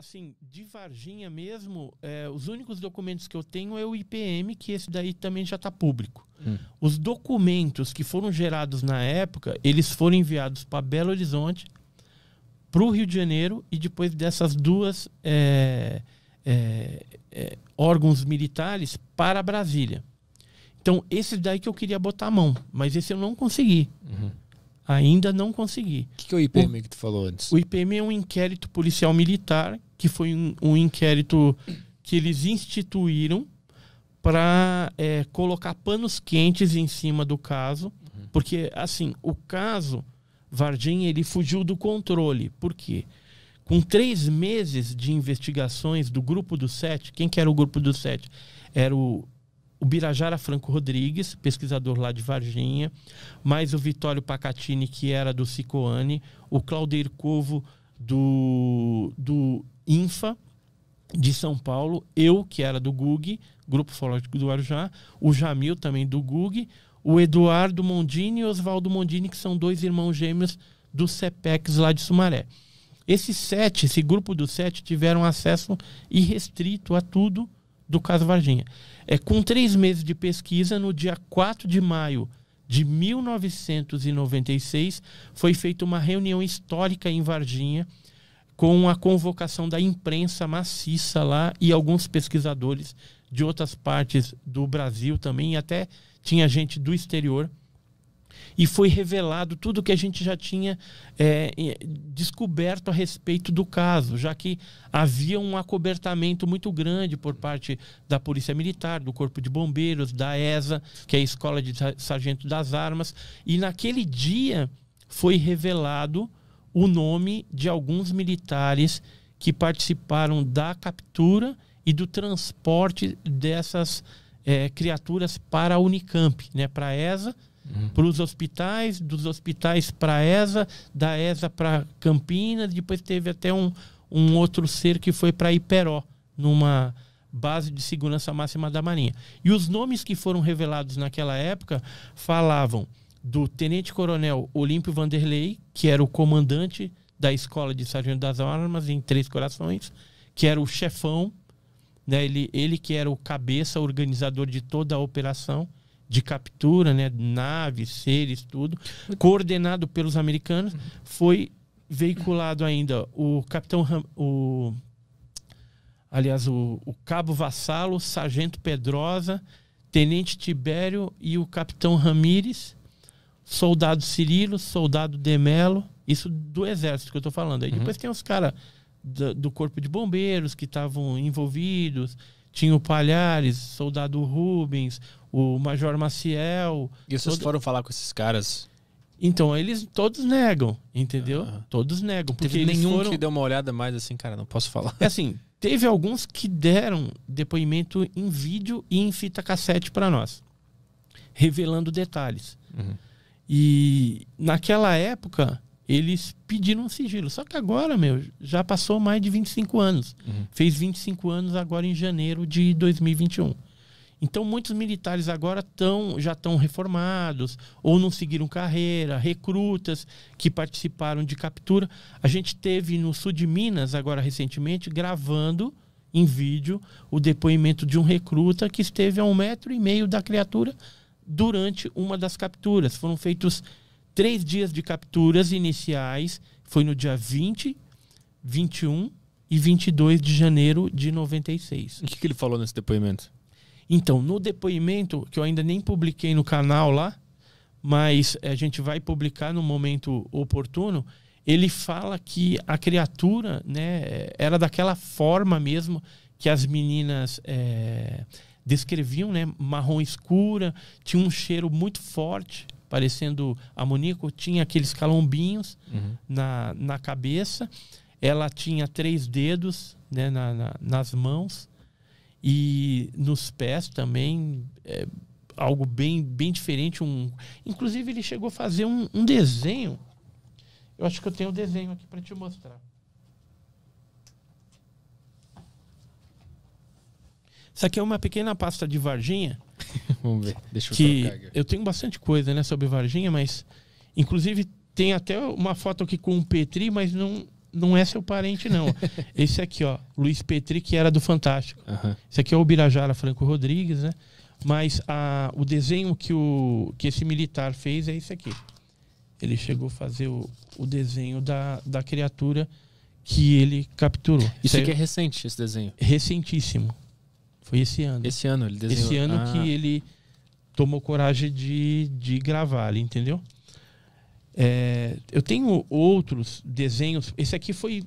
Assim, de Varginha mesmo, é, os únicos documentos que eu tenho é o IPM, que esse daí também já está público. Hum. Os documentos que foram gerados na época, eles foram enviados para Belo Horizonte, para o Rio de Janeiro, e depois dessas duas é, é, é, órgãos militares para Brasília. Então, esse daí que eu queria botar a mão, mas esse eu não consegui. Uhum. Ainda não consegui. O que, que, é o IPM o, que tu falou antes? O IPM é um inquérito policial militar que foi um, um inquérito que eles instituíram para é, colocar panos quentes em cima do caso, uhum. porque assim o caso Varginha ele fugiu do controle, por quê? Com três meses de investigações do grupo do sete, quem que era o grupo do sete? Era o, o Birajara Franco Rodrigues, pesquisador lá de Varginha, mais o Vitório Pacatini que era do Cicoane, o Claudeir Covo do, do Infa de São Paulo, eu que era do GUG, Grupo Fológico do Arujá, o Jamil também do GUG, o Eduardo Mondini e Oswaldo Mondini, que são dois irmãos gêmeos do CEPEX lá de Sumaré. Esses sete, esse grupo dos sete, tiveram acesso irrestrito a tudo do caso Varginha. É, com três meses de pesquisa, no dia 4 de maio de 1996, foi feita uma reunião histórica em Varginha, com a convocação da imprensa maciça lá e alguns pesquisadores de outras partes do Brasil também, e até tinha gente do exterior. E foi revelado tudo que a gente já tinha é, descoberto a respeito do caso, já que havia um acobertamento muito grande por parte da Polícia Militar, do Corpo de Bombeiros, da ESA, que é a Escola de Sargento das Armas. E naquele dia foi revelado o nome de alguns militares que participaram da captura e do transporte dessas é, criaturas para a Unicamp, né, para a ESA, uhum. para os hospitais, dos hospitais para a ESA, da ESA para Campinas, depois teve até um, um outro ser que foi para Iperó, numa base de segurança máxima da Marinha. E os nomes que foram revelados naquela época falavam do tenente-coronel Olímpio Vanderlei, que era o comandante da Escola de Sargento das Armas em Três Corações, que era o chefão, né? ele, ele que era o cabeça organizador de toda a operação de captura, né? naves, seres, tudo, coordenado pelos americanos, foi veiculado ainda o capitão o aliás o, o cabo Vassalo, sargento Pedrosa, tenente Tibério e o capitão Ramires soldado Cirilo, soldado Demelo, isso do exército que eu tô falando. Aí uhum. depois tem os caras do, do, corpo de bombeiros que estavam envolvidos, tinha o Palhares, soldado Rubens, o Major Maciel. E vocês todo... foram falar com esses caras? Então, eles todos negam, entendeu? Uhum. Todos negam. Porque Teve nenhum foram... que deu uma olhada mais assim, cara, não posso falar. É assim, teve alguns que deram depoimento em vídeo e em fita cassete para nós, revelando detalhes. Uhum. E naquela época, eles pediram um sigilo. Só que agora, meu, já passou mais de 25 anos. Uhum. Fez 25 anos agora em janeiro de 2021. Então, muitos militares agora tão, já estão reformados ou não seguiram carreira, recrutas que participaram de captura. A gente teve no sul de Minas, agora recentemente, gravando em vídeo o depoimento de um recruta que esteve a um metro e meio da criatura durante uma das capturas. Foram feitos três dias de capturas iniciais, foi no dia 20, 21 e 22 de janeiro de 96. O que, que ele falou nesse depoimento? Então, no depoimento, que eu ainda nem publiquei no canal lá, mas eh, a gente vai publicar no momento oportuno, ele fala que a criatura né, eh, era daquela forma mesmo que as meninas. É, descreviam, né, marrom escura, tinha um cheiro muito forte, parecendo amoníaco, tinha aqueles calombinhos uhum. na, na cabeça, ela tinha três dedos né, na, na, nas mãos e nos pés também, é, algo bem, bem diferente. Um, inclusive, ele chegou a fazer um, um desenho. Eu acho que eu tenho o um desenho aqui para te mostrar. Isso aqui é uma pequena pasta de Varginha. Vamos ver, deixa eu que Eu tenho bastante coisa né, sobre Varginha, mas. Inclusive, tem até uma foto aqui com o Petri, mas não, não é seu parente, não. Esse aqui, ó, Luiz Petri, que era do Fantástico. Uhum. Esse aqui é o Birajara Franco Rodrigues, né? Mas a, o desenho que, o, que esse militar fez é esse aqui. Ele chegou a fazer o, o desenho da, da criatura que ele capturou. Isso aqui é recente, esse desenho? Recentíssimo. Foi esse ano. Esse ano ele desenhou. Esse ano ah. que ele tomou coragem de, de gravar ali, entendeu? É, eu tenho outros desenhos. Esse aqui foi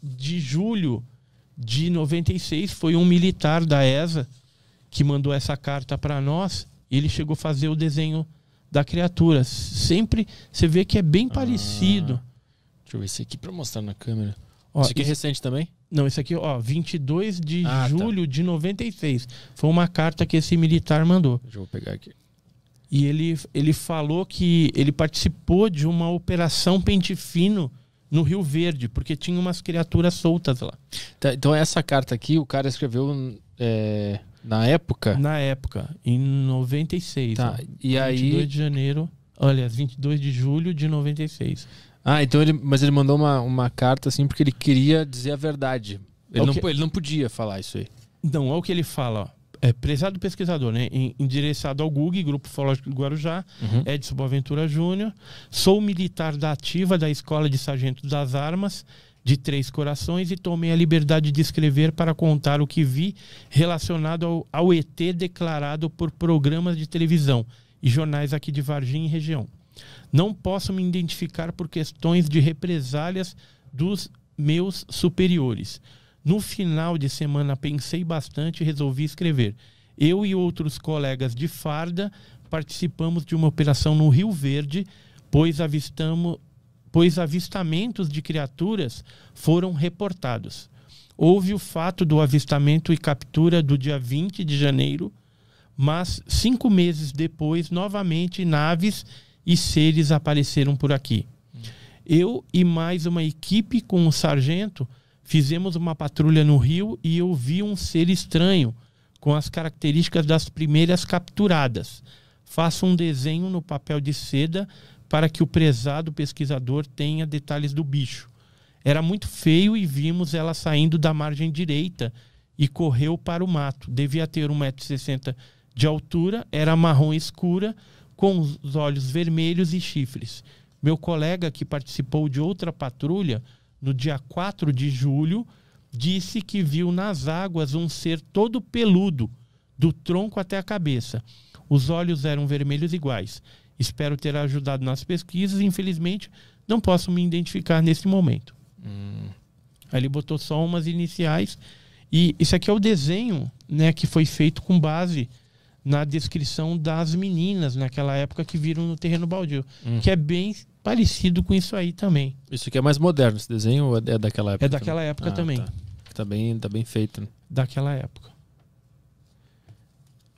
de julho de 96. Foi um militar da ESA que mandou essa carta para nós. E ele chegou a fazer o desenho da criatura. Sempre você vê que é bem ah. parecido. Deixa eu ver esse aqui para mostrar na câmera. Ó, isso aqui é recente também? Não, isso aqui, ó, 22 de ah, tá. julho tá. de 96. Foi uma carta que esse militar mandou. Deixa eu pegar aqui. E ele, ele falou que ele participou de uma operação pente fino no Rio Verde, porque tinha umas criaturas soltas lá. Tá, então essa carta aqui, o cara escreveu é, na época? Na época, em 96. Tá, ó, e 22 aí... 22 de janeiro... Olha, 22 de julho de 96. Ah, então ele. Mas ele mandou uma, uma carta assim porque ele queria dizer a verdade. Ele, é não, ele não podia falar isso aí. Não, olha é o que ele fala, É, prezado pesquisador, né? Endereçado ao GUG, Grupo Fológico do Guarujá, uhum. Edson Boaventura Júnior. Sou militar da ativa da Escola de Sargento das Armas de Três Corações e tomei a liberdade de escrever para contar o que vi relacionado ao, ao ET declarado por programas de televisão e jornais aqui de Varginha e região. Não posso me identificar por questões de represálias dos meus superiores. No final de semana pensei bastante e resolvi escrever. Eu e outros colegas de farda participamos de uma operação no Rio Verde, pois avistamos pois avistamentos de criaturas foram reportados. Houve o fato do avistamento e captura do dia 20 de janeiro, mas cinco meses depois, novamente, naves e seres apareceram por aqui. Eu e mais uma equipe com o sargento fizemos uma patrulha no rio e eu vi um ser estranho com as características das primeiras capturadas. Faça um desenho no papel de seda para que o prezado pesquisador tenha detalhes do bicho. Era muito feio e vimos ela saindo da margem direita e correu para o mato. Devia ter 1,60m de altura, era marrom escura, com os olhos vermelhos e chifres. Meu colega, que participou de outra patrulha, no dia 4 de julho, disse que viu nas águas um ser todo peludo, do tronco até a cabeça. Os olhos eram vermelhos iguais. Espero ter ajudado nas pesquisas. Infelizmente, não posso me identificar nesse momento. Hum. Aí ele botou só umas iniciais. E isso aqui é o desenho né, que foi feito com base na descrição das meninas naquela época que viram no terreno baldio, hum. que é bem parecido com isso aí também. Isso que é mais moderno esse desenho ou é, é daquela época? É daquela também? época ah, também. Tá. tá. bem, tá bem feito. Né? Daquela época.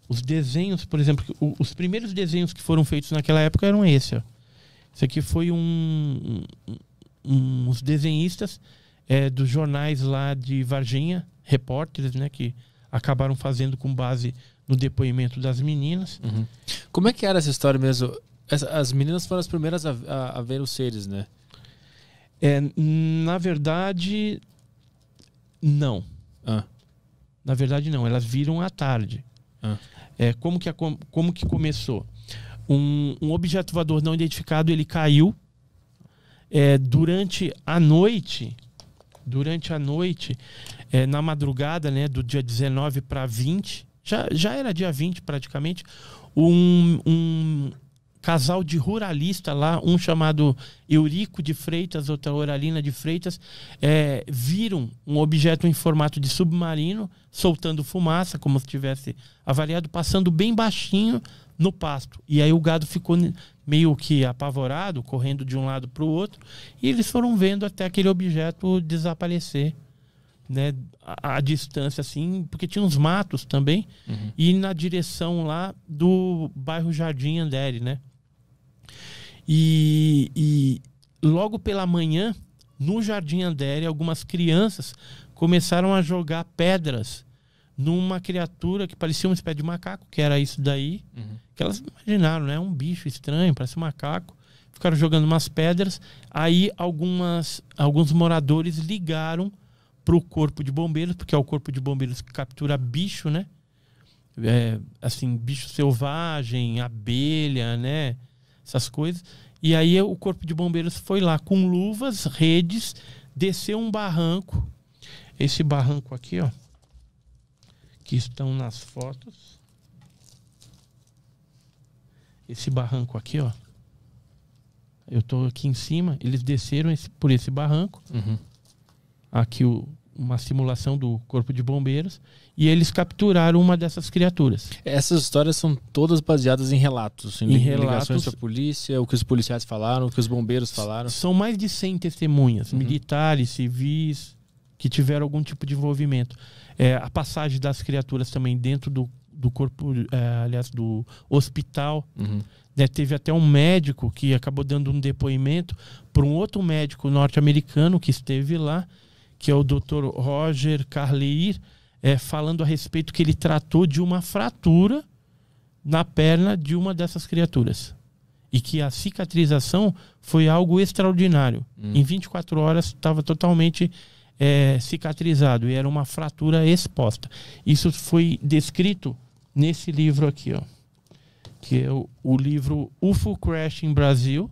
Os desenhos, por exemplo, os primeiros desenhos que foram feitos naquela época eram esse. Ó. aqui foi um, um uns desenhistas é, dos jornais lá de Varginha, repórteres, né, que acabaram fazendo com base no depoimento das meninas. Uhum. Como é que era essa história mesmo? As, meninas foram as primeiras a, a, a, ver os seres, né? É, na verdade, não. Ah. Na verdade, não. Elas viram à tarde. Ah. É, como, que, como que começou? Um, um objeto voador não identificado, ele caiu. É, durante a noite, durante a noite, é, na madrugada né, do dia 19 para 20, já, já era dia 20 praticamente, um, um casal de ruralista lá, um chamado Eurico de Freitas, outra é Oralina de Freitas, é, viram um objeto em formato de submarino soltando fumaça, como se tivesse avaliado, passando bem baixinho no pasto. E aí o gado ficou meio que apavorado, correndo de um lado para o outro, e eles foram vendo até aquele objeto desaparecer né, a, a, distância, assim, porque tinha uns matos também, uhum. e na direção lá do bairro Jardim Andere, né? E, e logo pela manhã, no Jardim Andere, algumas crianças começaram a jogar pedras numa criatura que parecia um espécie de macaco, que era isso daí, uhum. que elas imaginaram, né? Um bicho estranho, parece um macaco. Ficaram jogando umas pedras. Aí algumas, alguns moradores ligaram para o corpo de bombeiros, porque é o corpo de bombeiros que captura bicho, né? É, assim, bicho selvagem, abelha, né? Essas coisas. E aí o corpo de bombeiros foi lá com luvas, redes, desceu um barranco. Esse barranco aqui, ó, que estão nas fotos. Esse barranco aqui, ó. Eu tô aqui em cima, eles desceram esse, por esse barranco. Uhum aqui o, uma simulação do corpo de bombeiros e eles capturaram uma dessas criaturas. Essas histórias são todas baseadas em relatos, em, em relatos da polícia, o que os policiais falaram, o que os bombeiros falaram. São mais de 100 testemunhas, uhum. militares, civis, que tiveram algum tipo de envolvimento. É, a passagem das criaturas também dentro do, do corpo, é, aliás, do hospital. Uhum. Né, teve até um médico que acabou dando um depoimento para um outro médico norte-americano que esteve lá que é o Dr. Roger Carleir, é, falando a respeito que ele tratou de uma fratura na perna de uma dessas criaturas. E que a cicatrização foi algo extraordinário. Hum. Em 24 horas estava totalmente é, cicatrizado e era uma fratura exposta. Isso foi descrito nesse livro aqui, ó, que é o, o livro UFO Crash em Brasil,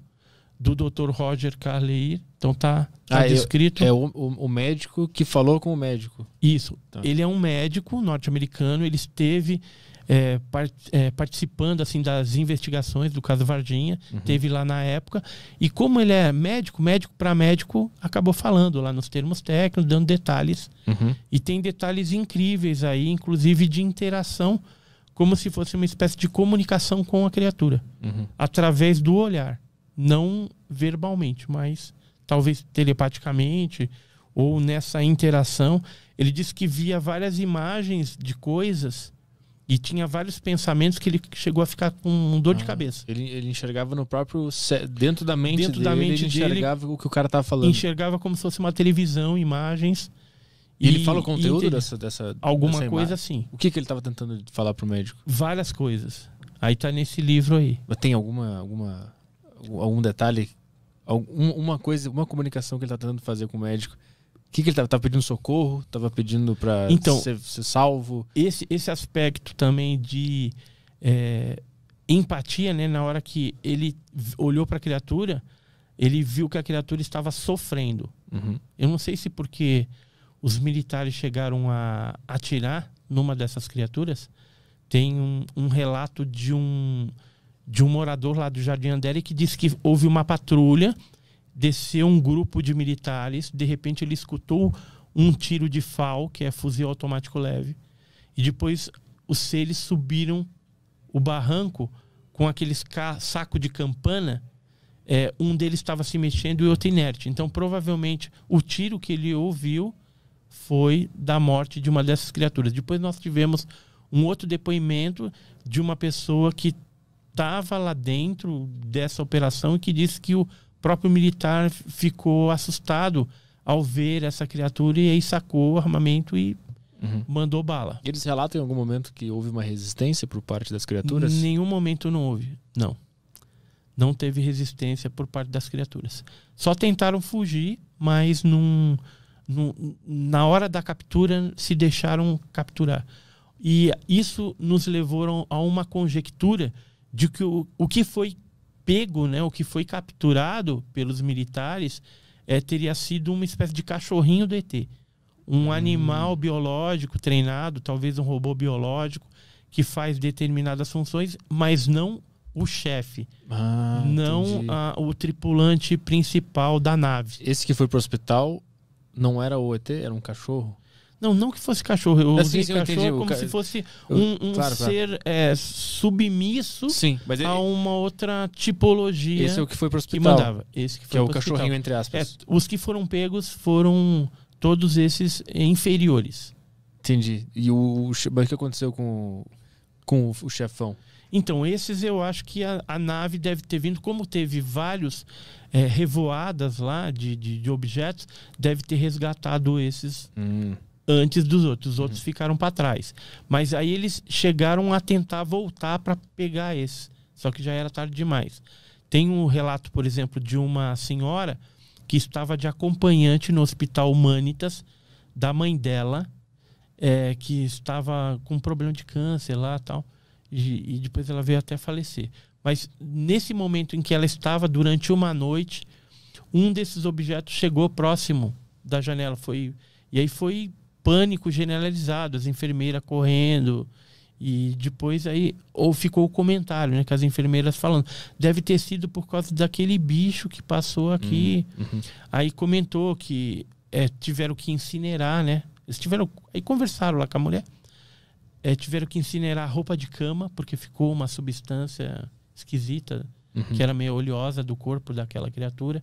do Dr. Roger Carleir. Então tá, tá ah, descrito. É, é o, o, o, médico que falou com o médico. Isso. Tá. Ele é um médico norte-americano, ele esteve é, part, é, participando assim das investigações do caso Vardinha, uhum. teve lá na época. E como ele é médico, médico para médico, acabou falando lá nos termos técnicos, dando detalhes. Uhum. E tem detalhes incríveis aí, inclusive de interação, como se fosse uma espécie de comunicação com a criatura, uhum. através do olhar não verbalmente, mas talvez telepaticamente ou nessa interação. Ele disse que via várias imagens de coisas e tinha vários pensamentos que ele chegou a ficar com um dor ah, de cabeça. Ele, ele enxergava no próprio. dentro da mente dentro dele, da mente ele enxergava dele, o que o cara estava falando. Enxergava como se fosse uma televisão, imagens. E, e ele fala o conteúdo dessa, dessa. Alguma dessa coisa assim. O que, que ele estava tentando falar pro médico? Várias coisas. Aí tá nesse livro aí. Mas tem alguma. alguma algum detalhe, algum, uma coisa, uma comunicação que ele está tentando fazer com o médico? O que, que ele estava tá, tá, pedindo socorro? Estava pedindo para então, ser, ser, salvo? Esse, esse aspecto também de é, empatia, né? Na hora que ele olhou para a criatura, ele viu que a criatura estava sofrendo. Uhum. Eu não sei se porque os militares chegaram a atirar numa dessas criaturas, tem um, um relato de um de um morador lá do Jardim Andere que disse que houve uma patrulha, desceu um grupo de militares, de repente ele escutou um tiro de FAL, que é fuzil automático leve, e depois os seres subiram o barranco com aqueles saco de campana, é, um deles estava se mexendo e outro inerte. Então, provavelmente, o tiro que ele ouviu foi da morte de uma dessas criaturas. Depois nós tivemos um outro depoimento de uma pessoa que estava lá dentro dessa operação e que disse que o próprio militar ficou assustado ao ver essa criatura e aí sacou o armamento e uhum. mandou bala. Eles relatam em algum momento que houve uma resistência por parte das criaturas? Em nenhum momento não houve, não. Não teve resistência por parte das criaturas. Só tentaram fugir, mas num, num, na hora da captura se deixaram capturar. E isso nos levou a uma conjectura de que o, o que foi pego, né, o que foi capturado pelos militares é, teria sido uma espécie de cachorrinho do ET. Um hum. animal biológico treinado, talvez um robô biológico, que faz determinadas funções, mas não o chefe. Ah, não a, o tripulante principal da nave. Esse que foi para o hospital não era o ET, era um cachorro? Não, não que fosse cachorro. Eu assim, usei cachorro entendi, como ca... se fosse um, um claro, ser claro. É, submisso Sim, mas ele... a é- uma outra tipologia. Esse é o que foi o hospital. Que mandava. Esse que foi que é o hospital. cachorrinho, entre aspas. É, os que foram pegos foram todos esses inferiores. Entendi. E o, mas o que aconteceu com, com o chefão? Então, esses eu acho que a, a nave deve ter vindo, como teve vários é, revoadas lá de, de, de, objetos, deve ter resgatado esses. Hum antes dos outros. Os uhum. outros uhum. ficaram para trás. Mas aí eles chegaram a tentar voltar para pegar esse. Só que já era tarde demais. Tem um relato, por exemplo, de uma senhora que estava de acompanhante no hospital Humanitas da mãe dela, é, que estava com um problema de câncer lá tal. E, e depois ela veio até falecer. Mas nesse momento em que ela estava, durante uma noite, um desses objetos chegou próximo da janela. Foi, e aí foi pânico generalizado, as enfermeiras correndo. E depois aí ou ficou o comentário, né, que as enfermeiras falando, deve ter sido por causa daquele bicho que passou aqui. Hum, uhum. Aí comentou que é, tiveram que incinerar, né? Eles tiveram aí conversaram lá com a mulher. É, tiveram que incinerar a roupa de cama porque ficou uma substância esquisita uhum. que era meio oleosa do corpo daquela criatura.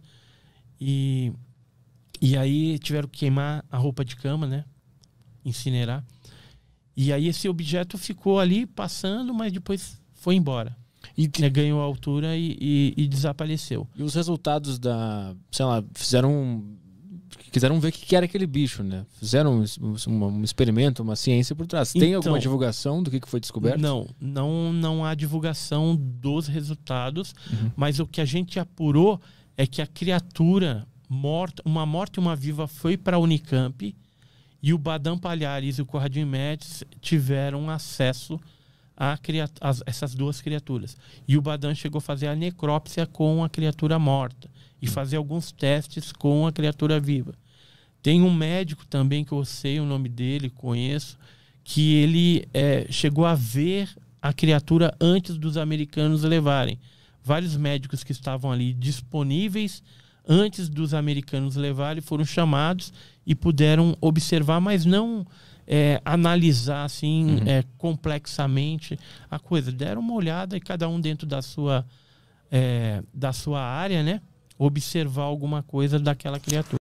E e aí tiveram que queimar a roupa de cama, né? incinerar. E aí esse objeto ficou ali passando, mas depois foi embora. E né, ganhou altura e, e, e, desapareceu. E os resultados da. Sei lá, fizeram. Quiseram ver o que era aquele bicho, né? Fizeram um, um, um experimento, uma ciência por trás. Tem então, alguma divulgação do que foi descoberto? Não, não, não há divulgação dos resultados, uhum. mas o que a gente apurou é que a criatura morta, uma morta e uma viva, foi para a Unicamp e o Badam Palhares e o Corradinho Médici tiveram acesso a, a, essas duas criaturas. E o Badam chegou a fazer a necrópsia com a criatura morta e fazer alguns testes com a criatura viva. Tem um médico também que eu sei o nome dele, conheço, que ele é, chegou a ver a criatura antes dos americanos levarem. Vários médicos que estavam ali disponíveis antes dos americanos levarem foram chamados e puderam observar, mas não é, analisar assim uhum. é, complexamente a coisa. Deram uma olhada e cada um dentro da sua, é, da sua área, né? Observar alguma coisa daquela criatura.